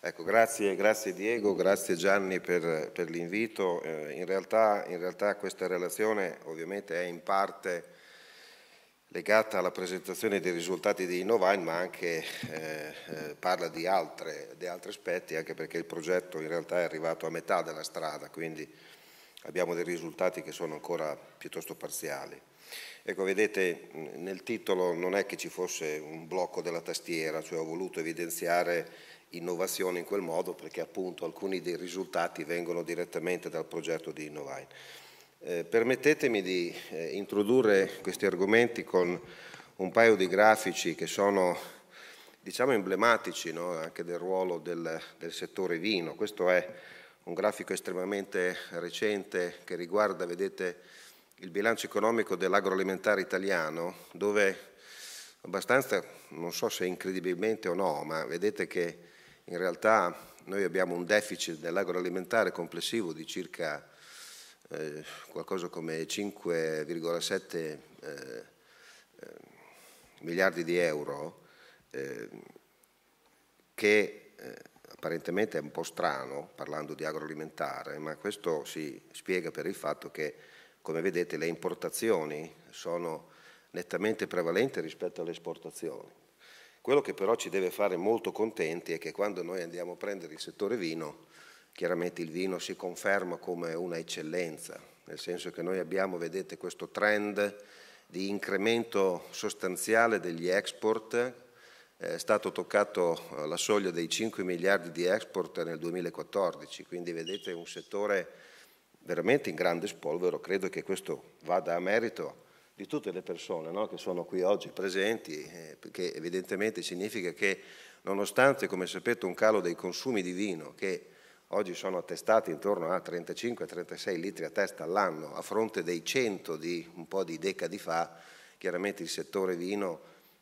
Ecco, grazie, grazie, Diego, grazie Gianni per, per l'invito. Eh, in, in, realtà, questa relazione ovviamente è in parte legata alla presentazione dei risultati di Innovine, ma anche eh, eh, parla di, altre, di, altri aspetti, anche perché il progetto in realtà è arrivato a metà della strada, quindi abbiamo dei risultati che sono ancora piuttosto parziali. Ecco, vedete, nel titolo non è che ci fosse un blocco della tastiera, cioè ho voluto evidenziare innovazione in quel modo perché appunto alcuni dei risultati vengono direttamente dal progetto di Innovine. Eh, permettetemi di eh, introdurre questi argomenti con un paio di grafici che sono diciamo emblematici no? anche del ruolo del, del settore vino. Questo è un grafico estremamente recente che riguarda, vedete, il bilancio economico dell'agroalimentare italiano, dove abbastanza, non so se incredibilmente o no, ma vedete che in realtà noi abbiamo un deficit dell'agroalimentare complessivo di circa eh, qualcosa come 5,7 eh, eh, miliardi di euro, eh, che eh, apparentemente è un po' strano parlando di agroalimentare, ma questo si spiega per il fatto che, come vedete, le importazioni sono nettamente prevalenti rispetto alle esportazioni. Quello che però ci deve fare molto contenti è che quando noi andiamo a prendere il settore vino, chiaramente il vino si conferma come una eccellenza, nel senso che noi abbiamo, vedete, questo trend di incremento sostanziale degli export, è stato toccato eh, la soglia dei 5 miliardi di export nel 2014, quindi vedete un settore veramente in grande spolvero, credo che questo vada a merito di tutte le persone no, che sono qui oggi presenti, eh, che evidentemente significa che nonostante, come sapete, un calo dei consumi di vino che oggi sono attestati intorno a 35-36 litri a testa all'anno, a fronte dei 100 di un po' di decadi fa, chiaramente il settore vino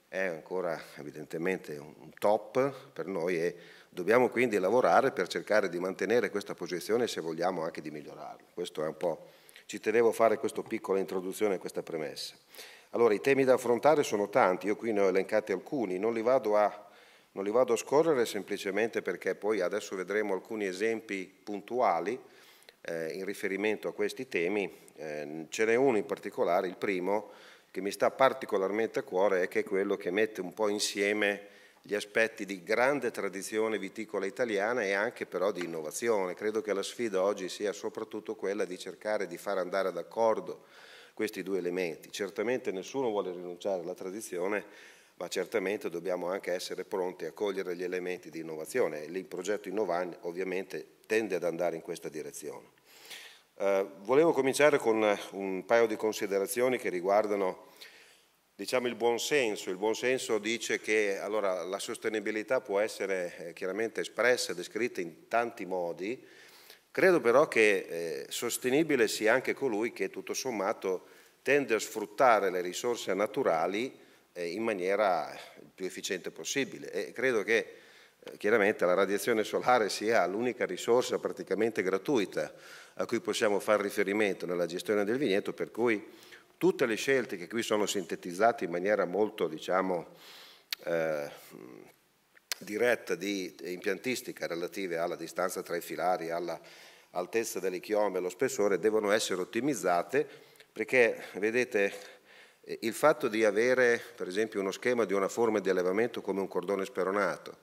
è ancora evidentemente un top per noi e dobbiamo quindi lavorare per cercare di mantenere questa posizione se vogliamo anche di migliorarla. Questo è un po' Ci tenevo a fare questa piccola introduzione a questa premessa. Allora, i temi da affrontare sono tanti, io qui ne ho elencati alcuni, non li vado a, li vado a scorrere semplicemente perché poi adesso vedremo alcuni esempi puntuali eh, in riferimento a questi temi. Eh, ce n'è uno in particolare, il primo, che mi sta particolarmente a cuore e che è quello che mette un po' insieme gli aspetti di grande tradizione viticola italiana e anche però di innovazione. Credo che la sfida oggi sia soprattutto quella di cercare di far andare d'accordo questi due elementi. Certamente nessuno vuole rinunciare alla tradizione, ma certamente dobbiamo anche essere pronti a cogliere gli elementi di innovazione e il progetto Innovan ovviamente tende ad andare in questa direzione. Eh, volevo cominciare con un paio di considerazioni che riguardano diciamo, il buon senso, Il buon senso dice che allora, la sostenibilità può essere eh, chiaramente espressa, descritta in tanti modi. Credo però che eh, sostenibile sia anche colui che tutto sommato tende a sfruttare le risorse naturali eh, in maniera eh, il più efficiente possibile. E credo che eh, chiaramente la radiazione solare sia l'unica risorsa praticamente gratuita a cui possiamo fare riferimento nella gestione del vigneto, per cui Tutte le scelte che qui sono sintetizzate in maniera molto, diciamo, eh, diretta di impiantistica relative alla distanza tra i filari, all'altezza delle chiome, allo spessore, devono essere ottimizzate perché, vedete, il fatto di avere, per esempio, uno schema di una forma di allevamento come un cordone speronato,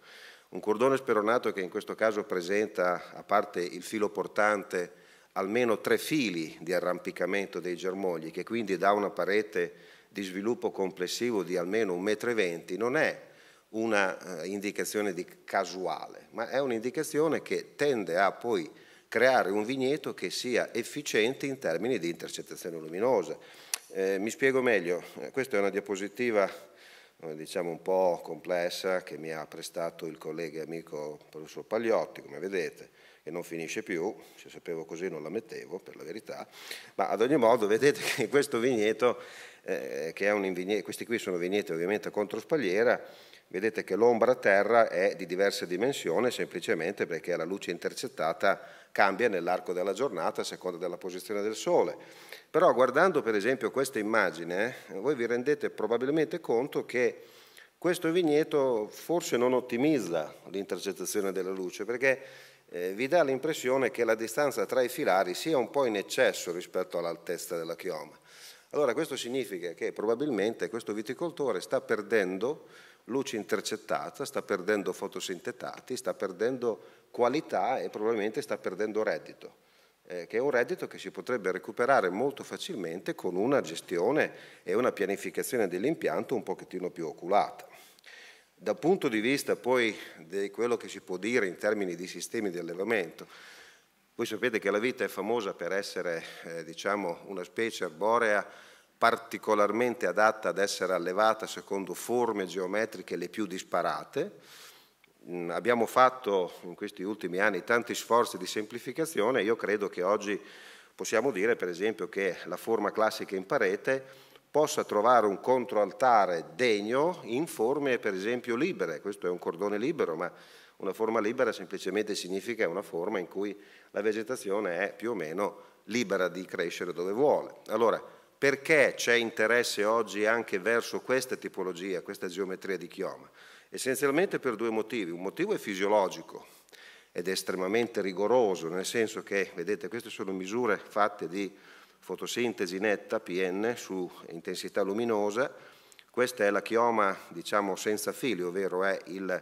un cordone speronato che in questo caso presenta, a parte il filo portante, almeno tre fili di arrampicamento dei germogli, che quindi dà una parete di sviluppo complessivo di almeno 1,20 m, non è una eh, indicazione di casuale, ma è un'indicazione che tende a poi creare un vigneto che sia efficiente in termini di intercettazione luminosa. Eh, mi spiego meglio, eh, questa è una diapositiva eh, diciamo un po' complessa che mi ha prestato il collega e amico professor Pagliotti, come vedete e non finisce più, se sapevo così non la mettevo per la verità, ma ad ogni modo vedete che in questo vigneto, eh, che è un vigneto, questi qui sono vigneti ovviamente contro spalliera, vedete che l'ombra a terra è di diverse dimensioni semplicemente perché la luce intercettata cambia nell'arco della giornata a seconda della posizione del sole. Però guardando per esempio questa immagine, eh, voi vi rendete probabilmente conto che questo vigneto forse non ottimizza l'intercettazione della luce perché eh, vi dà l'impressione che la distanza tra i filari sia un po' in eccesso rispetto all'altezza della chioma. Allora questo significa che probabilmente questo viticoltore sta perdendo luce intercettata, sta perdendo fotosintetati, sta perdendo qualità e probabilmente sta perdendo reddito, eh, che è un reddito che si potrebbe recuperare molto facilmente con una gestione e una pianificazione dell'impianto un pochettino più oculata. Dal punto di vista poi di quello che si può dire in termini di sistemi di allevamento, voi sapete che la vite è famosa per essere eh, diciamo, una specie arborea particolarmente adatta ad essere allevata secondo forme geometriche le più disparate. Mm, abbiamo fatto in questi ultimi anni tanti sforzi di semplificazione, e io credo che oggi possiamo dire per esempio che la forma classica in parete possa trovare un controaltare degno in forme per esempio libere, questo è un cordone libero, ma una forma libera semplicemente significa una forma in cui la vegetazione è più o meno libera di crescere dove vuole. Allora, perché c'è interesse oggi anche verso questa tipologia, questa geometria di chioma? Essenzialmente per due motivi. Un motivo è fisiologico ed è estremamente rigoroso, nel senso che, vedete, queste sono misure fatte di fotosintesi netta, PN, su intensità luminosa. Questa è la chioma diciamo, senza fili, ovvero è il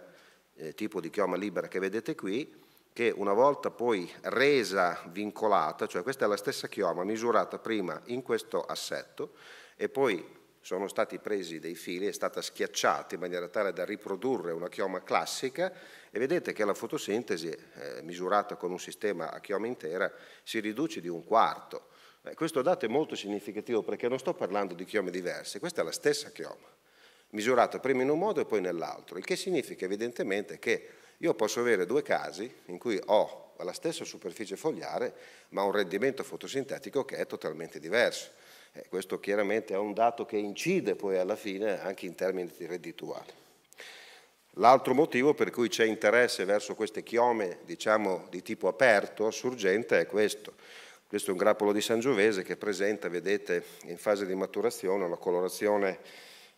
eh, tipo di chioma libera che vedete qui, che una volta poi resa vincolata, cioè questa è la stessa chioma misurata prima in questo assetto e poi sono stati presi dei fili, è stata schiacciata in maniera tale da riprodurre una chioma classica e vedete che la fotosintesi eh, misurata con un sistema a chioma intera si riduce di un quarto questo dato è molto significativo perché non sto parlando di chiome diverse, questa è la stessa chioma, misurata prima in un modo e poi nell'altro, il che significa evidentemente che io posso avere due casi in cui ho la stessa superficie fogliare ma un rendimento fotosintetico che è totalmente diverso. Eh, questo chiaramente è un dato che incide poi alla fine anche in termini di reddituali. L'altro motivo per cui c'è interesse verso queste chiome diciamo, di tipo aperto, sorgente, è questo. Questo è un grappolo di Sangiovese che presenta, vedete, in fase di maturazione una colorazione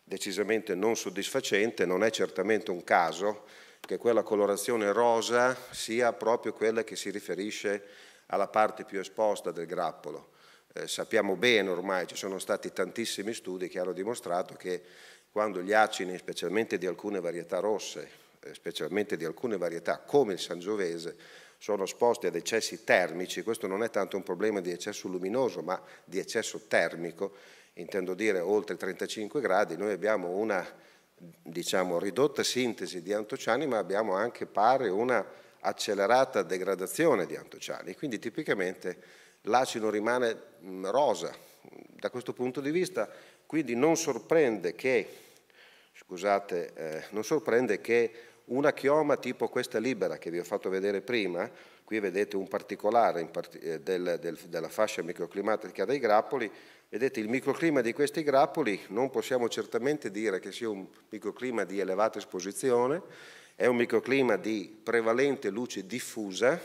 decisamente non soddisfacente, non è certamente un caso che quella colorazione rosa sia proprio quella che si riferisce alla parte più esposta del grappolo. Eh, sappiamo bene ormai, ci sono stati tantissimi studi che hanno dimostrato che quando gli acini, specialmente di alcune varietà rosse, eh, specialmente di alcune varietà come il sangiovese, sono esposti ad eccessi termici, questo non è tanto un problema di eccesso luminoso, ma di eccesso termico, intendo dire oltre 35 gradi, noi abbiamo una diciamo, ridotta sintesi di antociani, ma abbiamo anche pare una accelerata degradazione di antociani, quindi tipicamente l'acino rimane rosa. Da questo punto di vista, quindi non sorprende che, scusate, eh, non sorprende che una chioma tipo questa libera che vi ho fatto vedere prima, qui vedete un particolare part eh, del, del, della fascia microclimatica dei grappoli, vedete il microclima di questi grappoli non possiamo certamente dire che sia un microclima di elevata esposizione, è un microclima di prevalente luce diffusa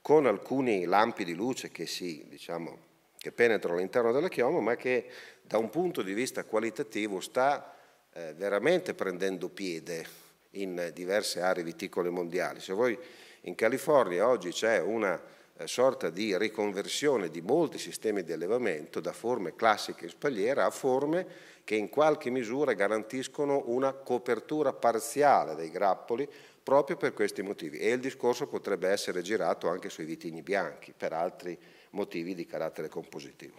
con alcuni lampi di luce che, si, diciamo, che penetrano all'interno della chioma, ma che da un punto di vista qualitativo sta eh, veramente prendendo piede in diverse aree viticole mondiali. Se voi in California oggi c'è una eh, sorta di riconversione di molti sistemi di allevamento da forme classiche in spalliera a forme che in qualche misura garantiscono una copertura parziale dei grappoli proprio per questi motivi. E il discorso potrebbe essere girato anche sui vitigni bianchi per altri motivi di carattere compositivo.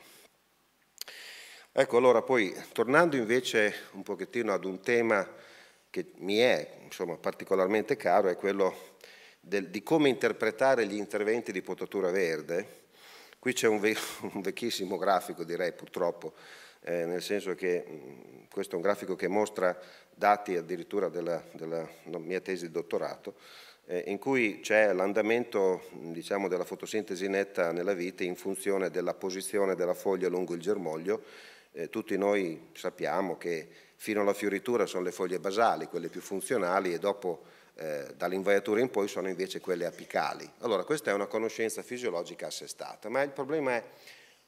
Ecco allora poi tornando invece un pochettino ad un tema che mi è insomma, particolarmente caro è quello del, di come interpretare gli interventi di potatura verde. Qui c'è un, ve un, vecchissimo grafico, direi purtroppo, eh, nel senso che mh, mm, questo è un grafico che mostra dati addirittura della, della mia tesi di dottorato, eh, in cui c'è l'andamento mm, diciamo, della fotosintesi netta nella vite in funzione della posizione della foglia lungo il germoglio. Eh, tutti noi sappiamo che Fino alla fioritura sono le foglie basali, quelle più funzionali e dopo eh, dall'invaiatura in poi sono invece quelle apicali. Allora questa è una conoscenza fisiologica assestata, ma il problema è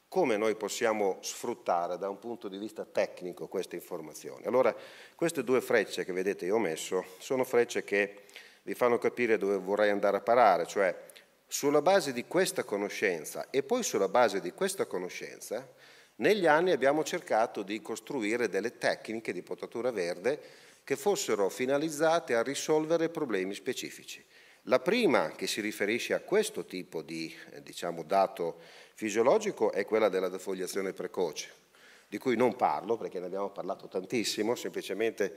come noi possiamo sfruttare da un punto di vista tecnico queste informazioni. Allora queste due frecce che vedete io ho messo sono frecce che vi fanno capire dove vorrei andare a parare, cioè sulla base di questa conoscenza e poi sulla base di questa conoscenza negli anni abbiamo cercato di costruire delle tecniche di potatura verde che fossero finalizzate a risolvere problemi specifici. La prima che si riferisce a questo tipo di eh, diciamo, dato fisiologico è quella della defogliazione precoce, di cui non parlo perché ne abbiamo parlato tantissimo, semplicemente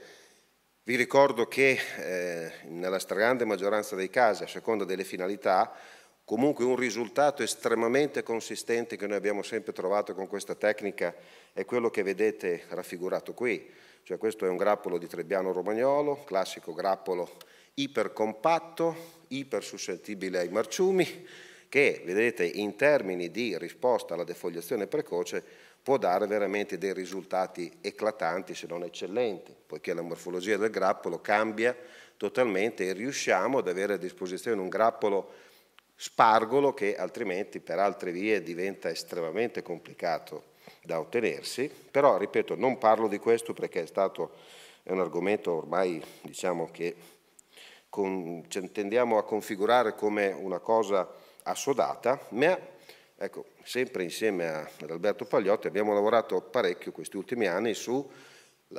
vi ricordo che eh, nella stragrande maggioranza dei casi, a seconda delle finalità, Comunque un risultato estremamente consistente che noi abbiamo sempre trovato con questa tecnica è quello che vedete raffigurato qui, cioè questo è un grappolo di Trebbiano Romagnolo, classico grappolo ipercompatto, ipersuscettibile ai marciumi, che vedete in termini di risposta alla defogliazione precoce può dare veramente dei risultati eclatanti se non eccellenti, poiché la morfologia del grappolo cambia totalmente e riusciamo ad avere a disposizione un grappolo spargolo che altrimenti per altre vie diventa estremamente complicato da ottenersi, però ripeto non parlo di questo perché è stato è un argomento ormai diciamo che con, tendiamo a configurare come una cosa assodata, ma ecco, sempre insieme a, ad Alberto Pagliotti abbiamo lavorato parecchio questi ultimi anni sul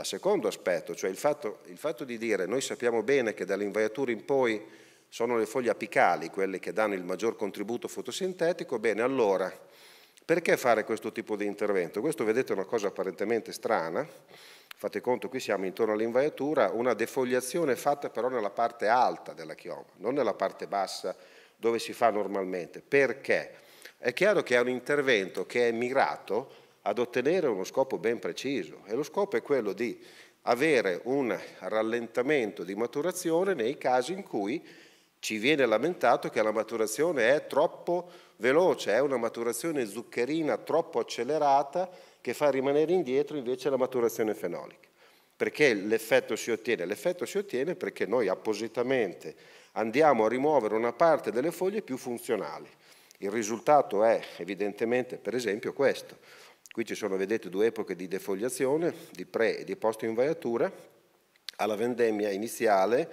secondo aspetto, cioè il fatto, il fatto di dire noi sappiamo bene che dall'invaiatura in poi sono le foglie apicali quelle che danno il maggior contributo fotosintetico, bene allora perché fare questo tipo di intervento? Questo vedete è una cosa apparentemente strana, fate conto qui siamo intorno all'invaiatura, una defogliazione fatta però nella parte alta della chioma, non nella parte bassa dove si fa normalmente. Perché? È chiaro che è un intervento che è mirato ad ottenere uno scopo ben preciso e lo scopo è quello di avere un rallentamento di maturazione nei casi in cui ci viene lamentato che la maturazione è troppo veloce, è una maturazione zuccherina troppo accelerata che fa rimanere indietro invece la maturazione fenolica. Perché l'effetto si ottiene? L'effetto si ottiene perché noi appositamente andiamo a rimuovere una parte delle foglie più funzionali. Il risultato è evidentemente, per esempio, questo. Qui ci sono, vedete, due epoche di defogliazione, di pre e di post invaiatura. Alla vendemmia iniziale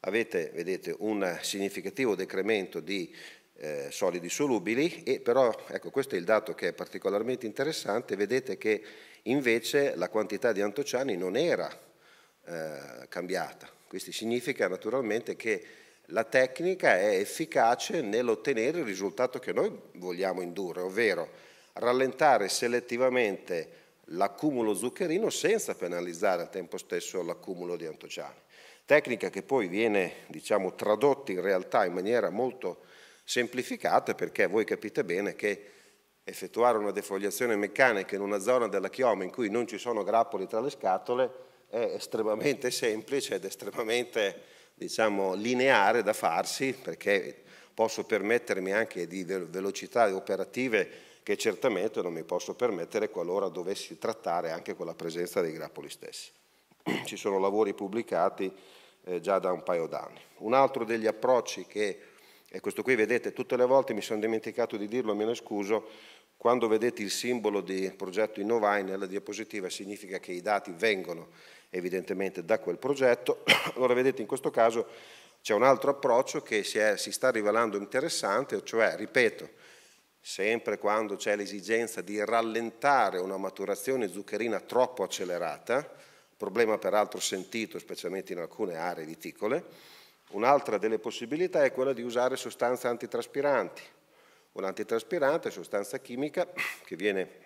avete, vedete, un significativo decremento di eh, solidi solubili e però, ecco, questo è il dato che è particolarmente interessante, vedete che invece la quantità di antociani non era eh, cambiata. Questo significa naturalmente che la tecnica è efficace nell'ottenere il risultato che noi vogliamo indurre, ovvero rallentare selettivamente l'accumulo zuccherino senza penalizzare al tempo stesso l'accumulo di antociani tecnica che poi viene diciamo, tradotta in realtà in maniera molto semplificata perché voi capite bene che effettuare una defogliazione meccanica in una zona della chioma in cui non ci sono grappoli tra le scatole è estremamente semplice ed estremamente diciamo, lineare da farsi perché posso permettermi anche di velocità operative che certamente non mi posso permettere qualora dovessi trattare anche con la presenza dei grappoli stessi. Ci sono lavori pubblicati eh, già da un paio d'anni. Un altro degli approcci che, e questo qui vedete tutte le volte mi sono dimenticato di dirlo, me ne scuso, quando vedete il simbolo di progetto Innovai nella diapositiva significa che i dati vengono evidentemente da quel progetto, allora vedete in questo caso c'è un altro approccio che si, è, si sta rivelando interessante, cioè, ripeto, sempre quando c'è l'esigenza di rallentare una maturazione zuccherina troppo accelerata, problema peraltro sentito specialmente in alcune aree viticole. Un'altra delle possibilità è quella di usare sostanze antitraspiranti. Un antitraspirante è sostanza chimica che viene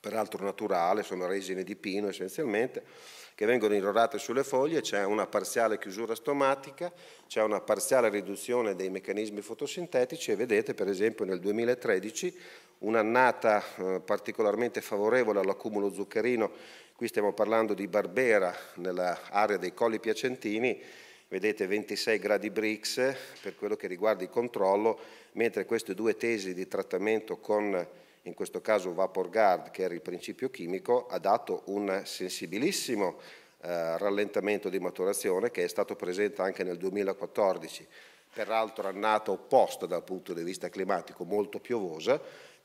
peraltro naturale, sono resine di pino essenzialmente, che vengono irrorate sulle foglie, c'è una parziale chiusura stomatica, c'è una parziale riduzione dei meccanismi fotosintetici e vedete per esempio nel 2013 un'annata eh, particolarmente favorevole all'accumulo zuccherino Qui stiamo parlando di Barbera, nell'area dei Colli Piacentini, vedete 26 gradi Brix per quello che riguarda il controllo, mentre queste due tesi di trattamento con, in questo caso, Vapor Guard, che era il principio chimico, ha dato un sensibilissimo eh, rallentamento di maturazione che è stato presente anche nel 2014, peraltro annata opposta dal punto di vista climatico, molto piovosa,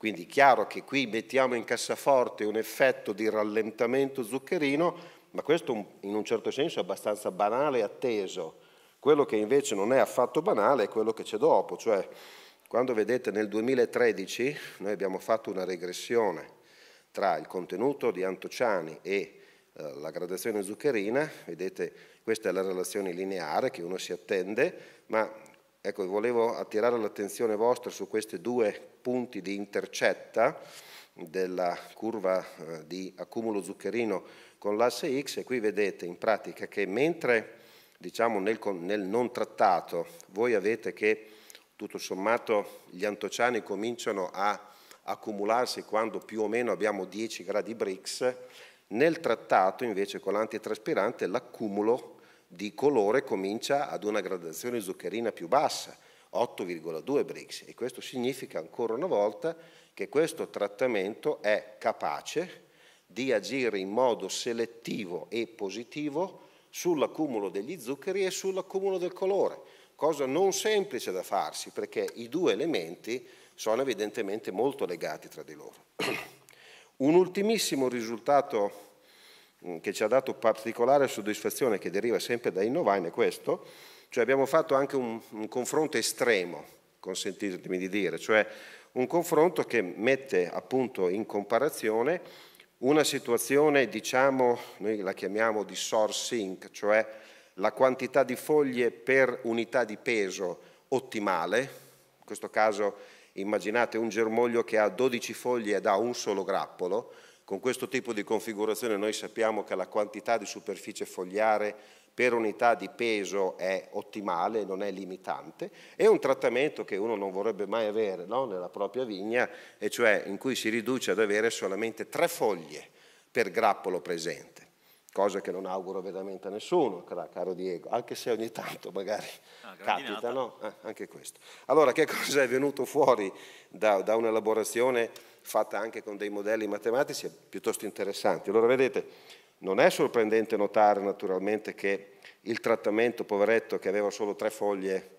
quindi chiaro che qui mettiamo in cassaforte un effetto di rallentamento zuccherino, ma questo in un certo senso è abbastanza banale e atteso. Quello che invece non è affatto banale è quello che c'è dopo, cioè quando vedete nel 2013 noi abbiamo fatto una regressione tra il contenuto di Antociani e eh, la gradazione zuccherina, vedete questa è la relazione lineare che uno si attende, ma Ecco, volevo attirare l'attenzione vostra su questi due punti di intercetta della curva eh, di accumulo zuccherino con l'asse X e qui vedete in pratica che mentre diciamo nel, nel non trattato voi avete che tutto sommato gli antociani cominciano a accumularsi quando più o meno abbiamo 10 gradi Brix, nel trattato invece con l'antitraspirante l'accumulo di colore comincia ad una gradazione zuccherina più bassa, 8,2 Brix, e questo significa ancora una volta che questo trattamento è capace di agire in modo selettivo e positivo sull'accumulo degli zuccheri e sull'accumulo del colore, cosa non semplice da farsi perché i due elementi sono evidentemente molto legati tra di loro. Un ultimissimo risultato che ci ha dato particolare soddisfazione, che deriva sempre da Innovine, è questo, cioè abbiamo fatto anche un, un confronto estremo, consentitemi di dire, cioè un confronto che mette appunto in comparazione una situazione, diciamo, noi la chiamiamo di sourcing, cioè la quantità di foglie per unità di peso ottimale, in questo caso immaginate un germoglio che ha 12 foglie ed ha un solo grappolo, con questo tipo di configurazione noi sappiamo che la quantità di superficie fogliare per unità di peso è ottimale, non è limitante, è un trattamento che uno non vorrebbe mai avere no? nella propria vigna, e cioè in cui si riduce ad avere solamente tre foglie per grappolo presente cosa che non auguro veramente a nessuno, caro Diego, anche se ogni tanto magari ah, capita, no? eh, anche questo. Allora, che cosa è venuto fuori da, da un'elaborazione fatta anche con dei modelli matematici piuttosto interessanti. Allora vedete, non è sorprendente notare naturalmente che il trattamento poveretto che aveva solo tre foglie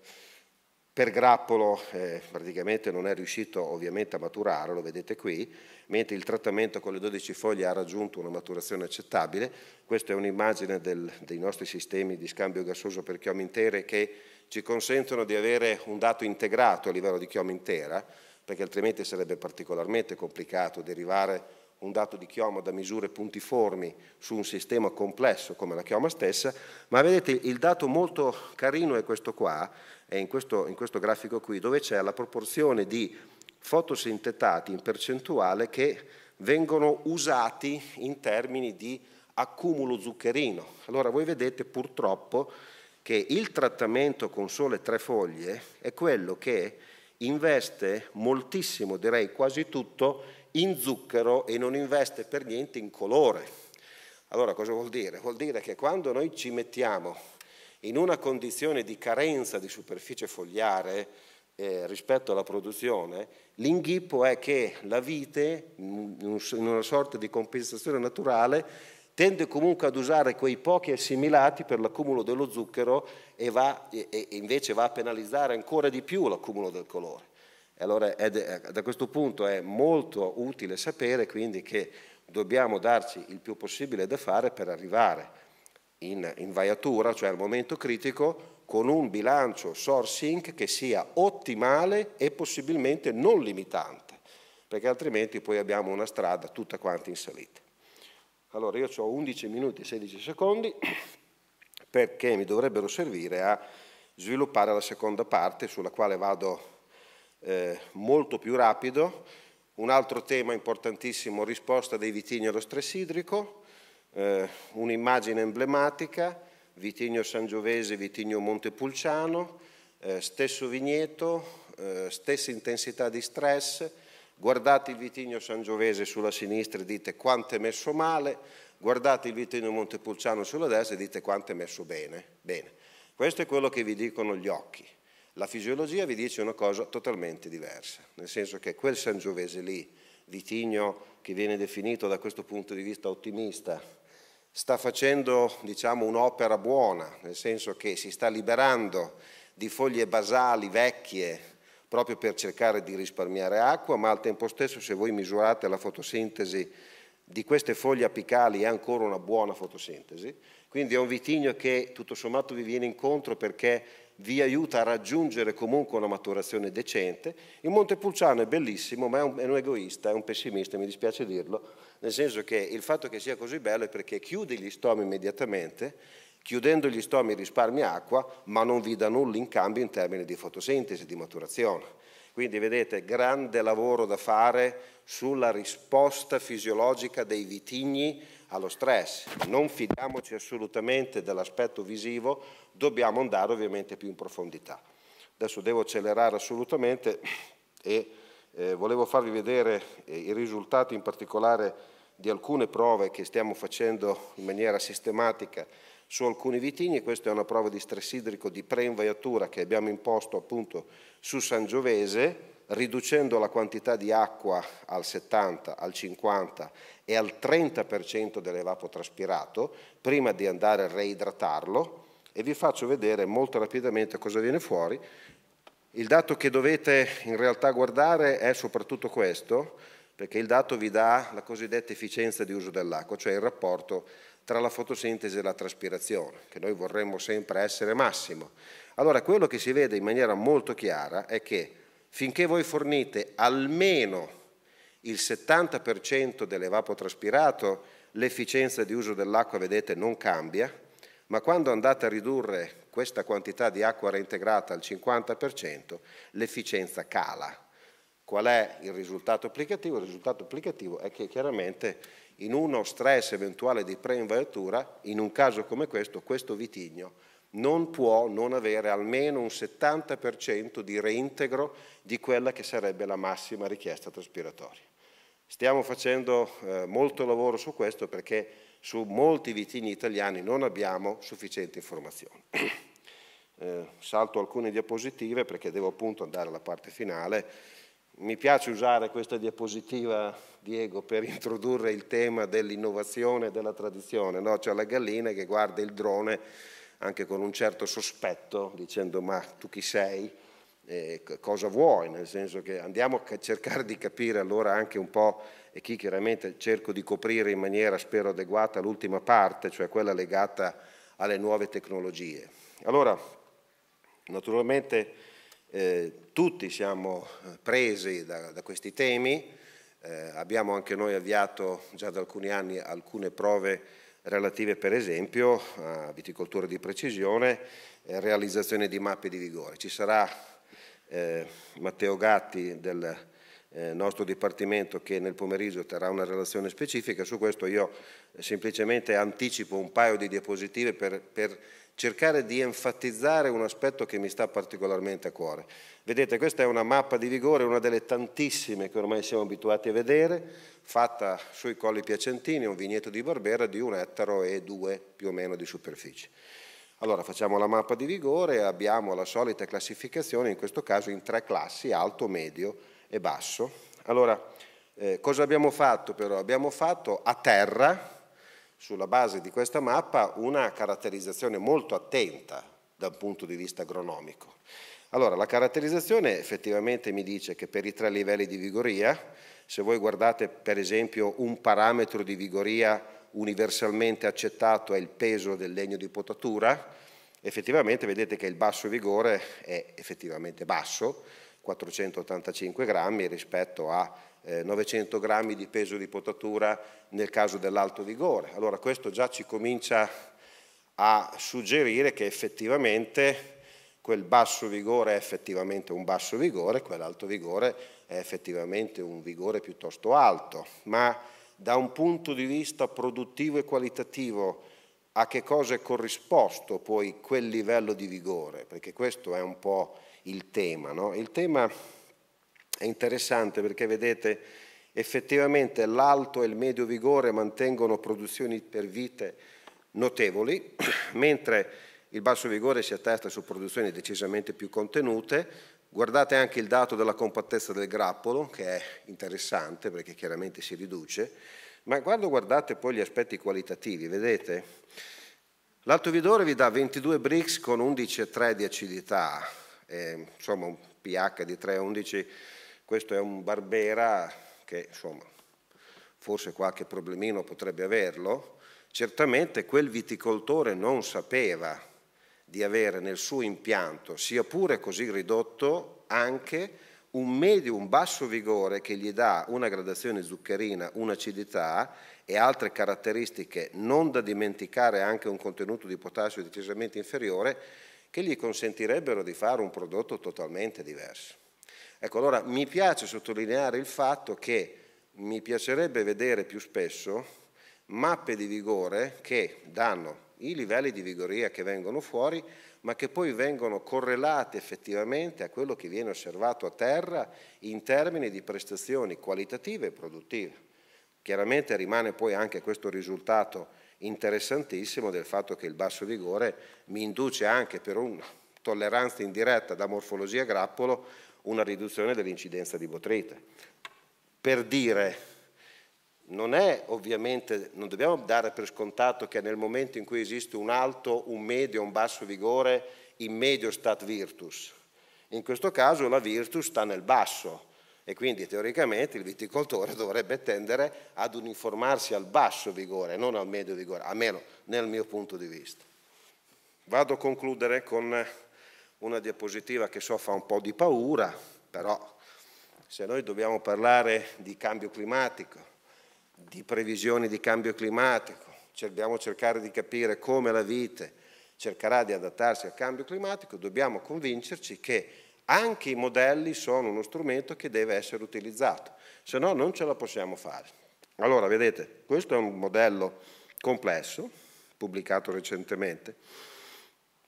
per grappolo eh, praticamente non è riuscito ovviamente a maturare, lo vedete qui, mentre il trattamento con le 12 foglie ha raggiunto una maturazione accettabile. Questa è un'immagine del, dei nostri sistemi di scambio gassoso per chiome intere che ci consentono di avere un dato integrato a livello di chioma intera, perché altrimenti sarebbe particolarmente complicato derivare un dato di chioma da misure puntiformi su un sistema complesso come la chioma stessa, ma vedete il dato molto carino è questo qua, è in questo, in questo grafico qui, dove c'è la proporzione di fotosintetati in percentuale che vengono usati in termini di accumulo zuccherino. Allora voi vedete purtroppo che il trattamento con sole tre foglie è quello che investe moltissimo, direi quasi tutto, in zucchero e non investe per niente in colore. Allora cosa vuol dire? Vuol dire che quando noi ci mettiamo in una condizione di carenza di superficie fogliare eh, rispetto alla produzione, l'inghippo è che la vite, in una sorta di compensazione naturale, tende comunque ad usare quei pochi assimilati per l'accumulo dello zucchero e, va, e invece va a penalizzare ancora di più l'accumulo del colore. Allora da questo punto è molto utile sapere quindi che dobbiamo darci il più possibile da fare per arrivare in, in vaiatura, cioè al momento critico, con un bilancio sourcing che sia ottimale e possibilmente non limitante, perché altrimenti poi abbiamo una strada tutta quanta in salita. Allora io ho 11 minuti e 16 secondi perché mi dovrebbero servire a sviluppare la seconda parte sulla quale vado eh, molto più rapido. Un altro tema importantissimo, risposta dei vitigni allo stress idrico, eh, un'immagine emblematica, vitigno Sangiovese, vitigno Montepulciano, eh, stesso vigneto, eh, stessa intensità di stress, Guardate il vitigno Sangiovese sulla sinistra e dite quanto è messo male, guardate il vitigno Montepulciano sulla destra e dite quanto è messo bene. bene. Questo è quello che vi dicono gli occhi. La fisiologia vi dice una cosa totalmente diversa, nel senso che quel Sangiovese lì, vitigno che viene definito da questo punto di vista ottimista, sta facendo diciamo, un'opera buona, nel senso che si sta liberando di foglie basali vecchie, proprio per cercare di risparmiare acqua, ma al tempo stesso se voi misurate la fotosintesi di queste foglie apicali è ancora una buona fotosintesi, quindi è un vitigno che tutto sommato vi viene incontro perché vi aiuta a raggiungere comunque una maturazione decente. Il Montepulciano è bellissimo, ma è un, è un, egoista, è un pessimista, mi dispiace dirlo, nel senso che il fatto che sia così bello è perché chiude gli stomi immediatamente Chiudendo gli stomi risparmia acqua, ma non vi dà nulla in cambio in termini di fotosintesi, di maturazione. Quindi vedete, grande lavoro da fare sulla risposta fisiologica dei vitigni allo stress. Non fidiamoci assolutamente dell'aspetto visivo, dobbiamo andare ovviamente più in profondità. Adesso devo accelerare assolutamente e eh, volevo farvi vedere eh, il risultato in particolare di alcune prove che stiamo facendo in maniera sistematica su alcuni vitigni, questa è una prova di stress idrico di preinvaiatura che abbiamo imposto appunto su Sangiovese, riducendo la quantità di acqua al 70, al 50 e al 30% dell'evapotraspirato prima di andare a reidratarlo e vi faccio vedere molto rapidamente cosa viene fuori. Il dato che dovete in realtà guardare è soprattutto questo, perché il dato vi dà la cosiddetta efficienza di uso dell'acqua, cioè il rapporto tra la fotosintesi e la traspirazione, che noi vorremmo sempre essere massimo. Allora quello che si vede in maniera molto chiara è che finché voi fornite almeno il 70% dell'evapotraspirato, l'efficienza di uso dell'acqua, vedete, non cambia, ma quando andate a ridurre questa quantità di acqua reintegrata al 50%, l'efficienza cala. Qual è il risultato applicativo? Il risultato applicativo è che chiaramente in uno stress eventuale di preinvaiatura, in un caso come questo, questo vitigno non può non avere almeno un 70% di reintegro di quella che sarebbe la massima richiesta traspiratoria. Stiamo facendo eh, molto lavoro su questo perché su molti vitigni italiani non abbiamo sufficienti informazioni. Eh, salto alcune diapositive perché devo appunto andare alla parte finale. Mi piace usare questa diapositiva, Diego, per introdurre il tema dell'innovazione e della tradizione. No? C'è la gallina che guarda il drone anche con un certo sospetto, dicendo ma tu chi sei? Eh, cosa vuoi? Nel senso che andiamo a cercare di capire allora anche un po', e chi chiaramente cerco di coprire in maniera, spero, adeguata l'ultima parte, cioè quella legata alle nuove tecnologie. Allora, naturalmente eh, tutti siamo eh, presi da, da questi temi, eh, abbiamo anche noi avviato già da alcuni anni alcune prove relative per esempio a viticoltura di precisione e realizzazione di mappe di vigore. Ci sarà eh, Matteo Gatti del eh, nostro Dipartimento che nel pomeriggio terrà una relazione specifica. Su questo io eh, semplicemente anticipo un paio di diapositive per, per cercare di enfatizzare un aspetto che mi sta particolarmente a cuore. Vedete, questa è una mappa di vigore, una delle tantissime che ormai siamo abituati a vedere, fatta sui colli piacentini, un vigneto di Barbera di un ettaro e due più o meno di superficie. Allora facciamo la mappa di vigore, abbiamo la solita classificazione, in questo caso in tre classi, alto, medio e basso. Allora, eh, cosa abbiamo fatto però? Abbiamo fatto a terra, sulla base di questa mappa, una caratterizzazione molto attenta dal punto di vista agronomico. Allora, la caratterizzazione effettivamente mi dice che per i tre livelli di vigoria, se voi guardate per esempio un parametro di vigoria universalmente accettato è il peso del legno di potatura, effettivamente vedete che il basso vigore è effettivamente basso, 485 grammi rispetto a 900 eh, grammi di peso di potatura nel caso dell'alto vigore. Allora questo già ci comincia a suggerire che effettivamente quel basso vigore è effettivamente un basso vigore, quell'alto vigore è effettivamente un vigore piuttosto alto, ma da un punto di vista produttivo e qualitativo a che cosa è corrisposto poi quel livello di vigore? Perché questo è un po' il tema. No? Il tema è interessante perché vedete effettivamente l'alto e il medio vigore mantengono produzioni per vite notevoli, mentre il basso vigore si attesta su produzioni decisamente più contenute. Guardate anche il dato della compattezza del grappolo, che è interessante perché chiaramente si riduce, ma quando guardate poi gli aspetti qualitativi, vedete, l'alto vigore vi dà 22 bricks con 11,3 di acidità, eh, insomma un pH di 3,11, questo è un Barbera che insomma forse qualche problemino potrebbe averlo, certamente quel viticoltore non sapeva di avere nel suo impianto, sia pure così ridotto, anche un medio, un basso vigore che gli dà una gradazione zuccherina, un'acidità e altre caratteristiche, non da dimenticare anche un contenuto di potassio decisamente inferiore, che gli consentirebbero di fare un prodotto totalmente diverso. Ecco, allora mi piace sottolineare il fatto che mi piacerebbe vedere più spesso mappe di vigore che danno i livelli di vigoria che vengono fuori, ma che poi vengono correlate effettivamente a quello che viene osservato a terra in termini di prestazioni qualitative e produttive. Chiaramente rimane poi anche questo risultato interessantissimo del fatto che il basso vigore mi induce anche per una tolleranza indiretta da morfologia grappolo una riduzione dell'incidenza di botrite. Per dire, non è ovviamente, non dobbiamo dare per scontato che nel momento in cui esiste un alto, un medio, un basso vigore, in medio stat virtus. In questo caso la virtus sta nel basso, e quindi teoricamente il viticoltore dovrebbe tendere ad uniformarsi al basso vigore, non al medio vigore, almeno nel mio punto di vista. Vado a concludere con una diapositiva che so fa un po' di paura, però se noi dobbiamo parlare di cambio climatico, di previsioni di cambio climatico, dobbiamo cercare di capire come la vite cercherà di adattarsi al cambio climatico, dobbiamo convincerci che anche i modelli sono uno strumento che deve essere utilizzato, se no non ce la possiamo fare. Allora, vedete, questo è un modello complesso, pubblicato recentemente,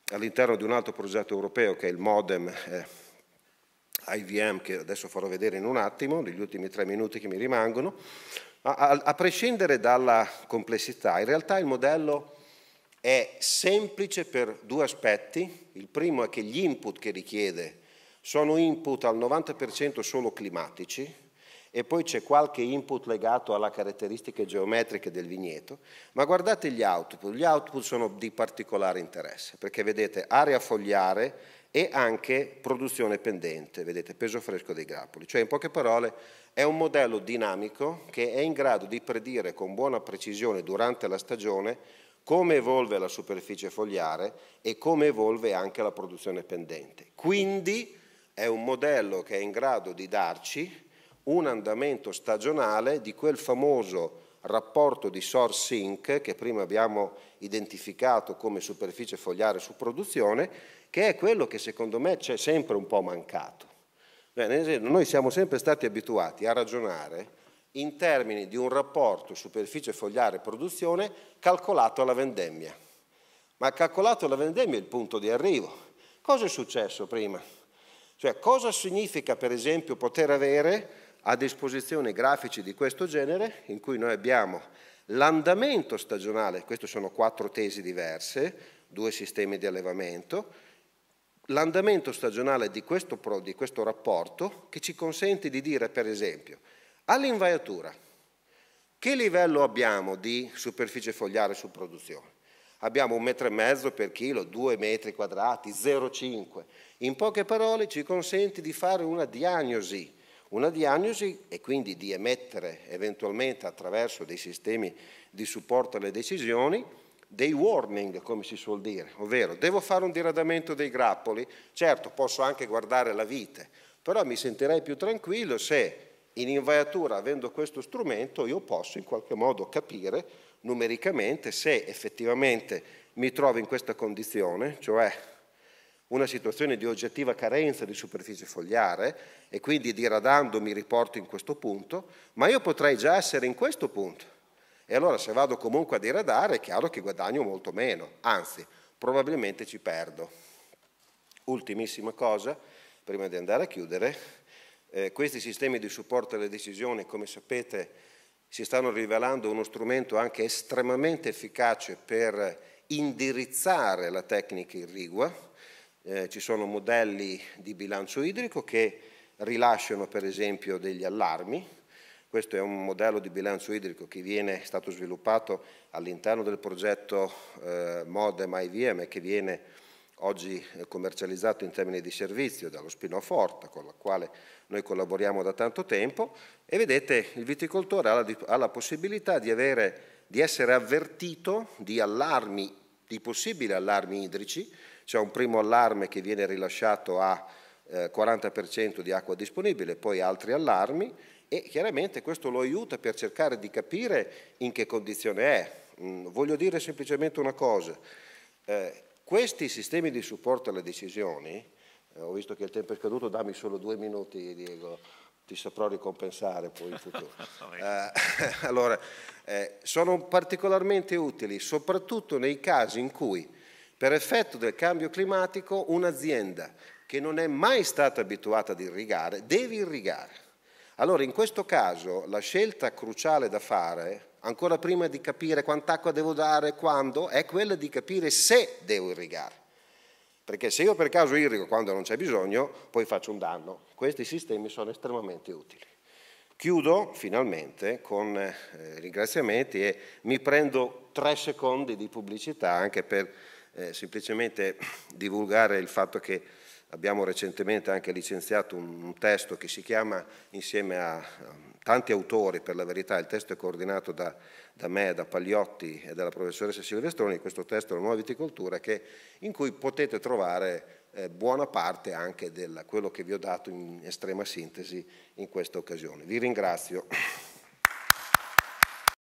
all'interno di un altro progetto europeo che è il Modem eh, IVM, che adesso farò vedere in un attimo, negli ultimi tre minuti che mi rimangono. A, a, a prescindere dalla complessità, in realtà il modello è semplice per due aspetti. Il primo è che gli input che richiede sono input al 90% solo climatici e poi c'è qualche input legato alle caratteristiche geometriche del vigneto, ma guardate gli output, gli output sono di particolare interesse, perché vedete area fogliare e anche produzione pendente, vedete peso fresco dei grappoli, cioè in poche parole è un modello dinamico che è in grado di predire con buona precisione durante la stagione come evolve la superficie fogliare e come evolve anche la produzione pendente. Quindi è un modello che è in grado di darci un andamento stagionale di quel famoso rapporto di source inc che prima abbiamo identificato come superficie fogliare su produzione, che è quello che secondo me c'è sempre un po' mancato. Noi siamo sempre stati abituati a ragionare in termini di un rapporto superficie fogliare produzione calcolato alla vendemmia. Ma calcolato alla vendemmia è il punto di arrivo. Cosa è successo prima? Cioè cosa significa per esempio poter avere a disposizione grafici di questo genere in cui noi abbiamo l'andamento stagionale, queste sono quattro tesi diverse, due sistemi di allevamento, l'andamento stagionale di questo, di questo rapporto che ci consente di dire per esempio all'invaiatura che livello abbiamo di superficie fogliare su produzione? abbiamo un metro e mezzo per chilo, due metri quadrati, 0,5. In poche parole ci consente di fare una diagnosi, una diagnosi e quindi di emettere eventualmente attraverso dei sistemi di supporto alle decisioni dei warning, come si suol dire, ovvero devo fare un diradamento dei grappoli, certo posso anche guardare la vite, però mi sentirei più tranquillo se in invaiatura, avendo questo strumento, io posso in qualche modo capire numericamente se effettivamente mi trovo in questa condizione, cioè una situazione di oggettiva carenza di superficie fogliare e quindi diradando mi riporto in questo punto, ma io potrei già essere in questo punto. E allora se vado comunque a diradare è chiaro che guadagno molto meno, anzi probabilmente ci perdo. Ultimissima cosa, prima di andare a chiudere, eh, questi sistemi di supporto alle decisioni, come sapete, si stanno rivelando uno strumento anche estremamente efficace per indirizzare la tecnica irrigua. Eh, ci sono modelli di bilancio idrico che rilasciano per esempio degli allarmi. Questo è un modello di bilancio idrico che viene, è stato sviluppato all'interno del progetto eh, MODEM IVM che viene oggi commercializzato in termini di servizio dallo Spinoforta, con la quale noi collaboriamo da tanto tempo, e vedete il viticoltore ha la, ha la possibilità di, avere, di essere avvertito di allarmi, di possibili allarmi idrici, c'è un primo allarme che viene rilasciato a 40% eh, di acqua disponibile, poi altri allarmi e chiaramente questo lo aiuta per cercare di capire in che condizione è. Mm, voglio dire semplicemente una cosa, eh, questi sistemi di supporto alle decisioni, eh, ho visto che il tempo è scaduto, dammi solo due minuti Diego, ti saprò ricompensare poi in futuro. eh, allora, eh, sono particolarmente utili soprattutto nei casi in cui per effetto del cambio climatico un'azienda che non è mai stata abituata ad irrigare deve irrigare. Allora in questo caso la scelta cruciale da fare è ancora prima di capire quant'acqua devo dare, quando, è quella di capire se devo irrigare. Perché se io per caso irrigo quando non c'è bisogno, poi faccio un danno. Questi sistemi sono estremamente utili. Chiudo finalmente con eh, ringraziamenti e mi prendo tre secondi di pubblicità anche per eh, semplicemente divulgare il fatto che abbiamo recentemente anche licenziato un, un testo che si chiama insieme a, a tanti autori, per la verità, il testo è coordinato da, da me, da Pagliotti e dalla professoressa Silvestroni, questo testo La nuova viticoltura, che, in cui potete trovare eh, buona parte anche di quello che vi ho dato in estrema sintesi in questa occasione. Vi ringrazio.